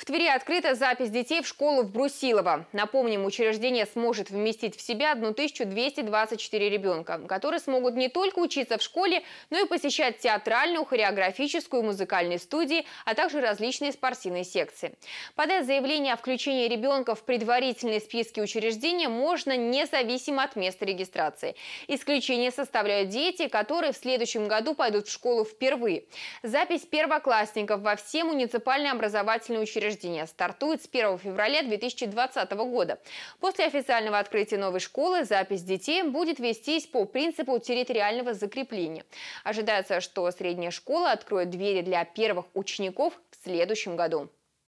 В Твери открыта запись детей в школу в Брусилово. Напомним, учреждение сможет вместить в себя 1224 ребенка, которые смогут не только учиться в школе, но и посещать театральную, хореографическую, музыкальные студии, а также различные спортивные секции. Подать заявление о включении ребенка в предварительные списки учреждения можно независимо от места регистрации. Исключение составляют дети, которые в следующем году пойдут в школу впервые. Запись первоклассников во все муниципальные образовательные учреждения учреждения стартует с 1 февраля 2020 года. После официального открытия новой школы запись детей будет вестись по принципу территориального закрепления. Ожидается, что средняя школа откроет двери для первых учеников в следующем году.